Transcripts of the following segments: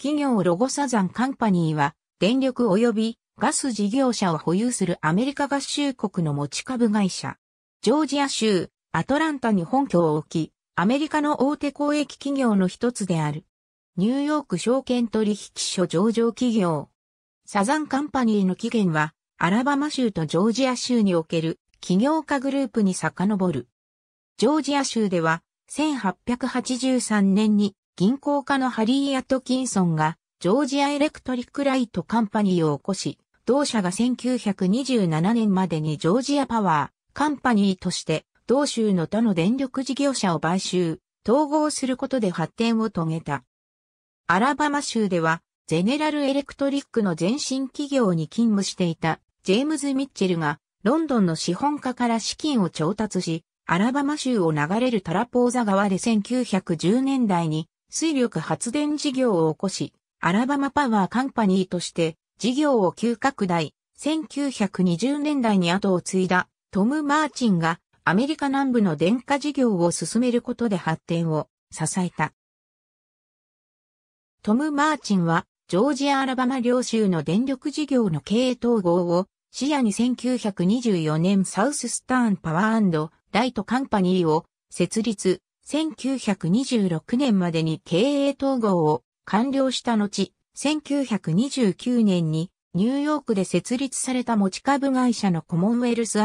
企業ロゴサザンカンパニーは、電力及びガス事業者を保有するアメリカ合衆国の持ち株会社。ジョージア州、アトランタに本拠を置き、アメリカの大手公益企業の一つである。ニューヨーク証券取引所上場企業。サザンカンパニーの起源は、アラバマ州とジョージア州における企業家グループに遡る。ジョージア州では、1883年に銀行家のハリー・アトキンソンが、ジョージアエレクトリック・ライト・カンパニーを起こし、同社が1927年までにジョージアパワー、カンパニーとして、同州の他の電力事業者を買収、統合することで発展を遂げた。アラバマ州では、ゼネラルエレクトリックの前身企業に勤務していた、ジェームズ・ミッチェルが、ロンドンの資本家から資金を調達し、アラバマ州を流れるタラポーザ川で1910年代に水力発電事業を起こし、アラバマパワーカンパニーとして事業を急拡大、1920年代に後を継いだトム・マーチンがアメリカ南部の電化事業を進めることで発展を支えた。トム・マーチンはジョージア・アラバマ領州の電力事業の経営統合を視野に1924年サウススターンパワーライトカンパニーを設立、1926年までに経営統合を完了した後、1929年にニューヨークで設立された持ち株会社のコモンウェルス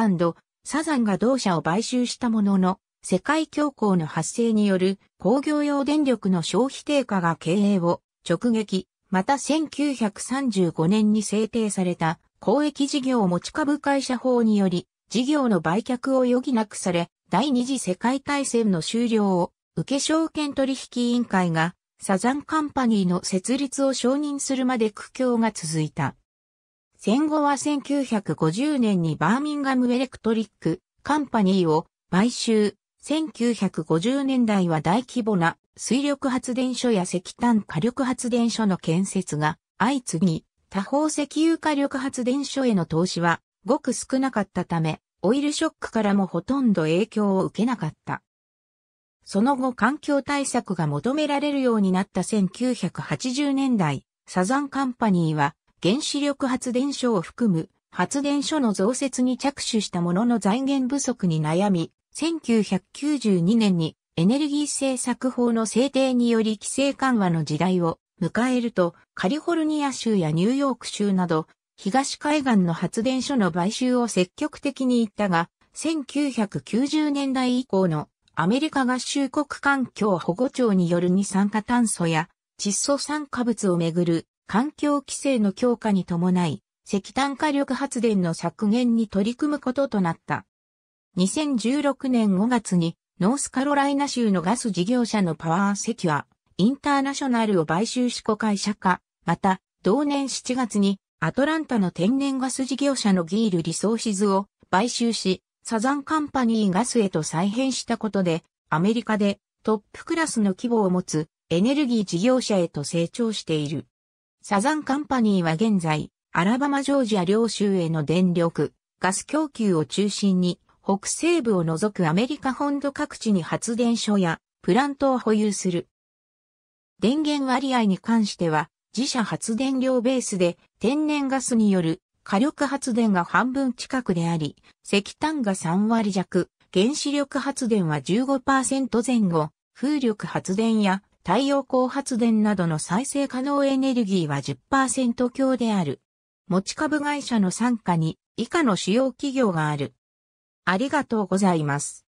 サザンが同社を買収したものの、世界恐慌の発生による工業用電力の消費低下が経営を直撃、また1935年に制定された公益事業持ち株会社法により事業の売却を余儀なくされ、第二次世界大戦の終了を受け証券取引委員会がサザンカンパニーの設立を承認するまで苦境が続いた。戦後は1950年にバーミンガムエレクトリックカンパニーを買収。1950年代は大規模な水力発電所や石炭火力発電所の建設が相次ぎ、多方石油火力発電所への投資はごく少なかったため、オイルショックからもほとんど影響を受けなかった。その後環境対策が求められるようになった1980年代、サザンカンパニーは原子力発電所を含む発電所の増設に着手したものの財源不足に悩み、1992年にエネルギー政策法の制定により規制緩和の時代を迎えるとカリフォルニア州やニューヨーク州など東海岸の発電所の買収を積極的に言ったが、1990年代以降のアメリカ合衆国環境保護庁による二酸化炭素や窒素酸化物をめぐる環境規制の強化に伴い、石炭火力発電の削減に取り組むこととなった。2016年5月にノースカロライナ州のガス事業者のパワーセキュア、インターナショナルを買収し子会社化、また同年7月にアトランタの天然ガス事業者のギール・リソーシズを買収し、サザンカンパニーガスへと再編したことで、アメリカでトップクラスの規模を持つエネルギー事業者へと成長している。サザンカンパニーは現在、アラバマ・ジョージア両州への電力、ガス供給を中心に、北西部を除くアメリカ本土各地に発電所やプラントを保有する。電源割合に関しては、自社発電量ベースで天然ガスによる火力発電が半分近くであり、石炭が3割弱、原子力発電は15%前後、風力発電や太陽光発電などの再生可能エネルギーは10%強である。持ち株会社の参加に以下の主要企業がある。ありがとうございます。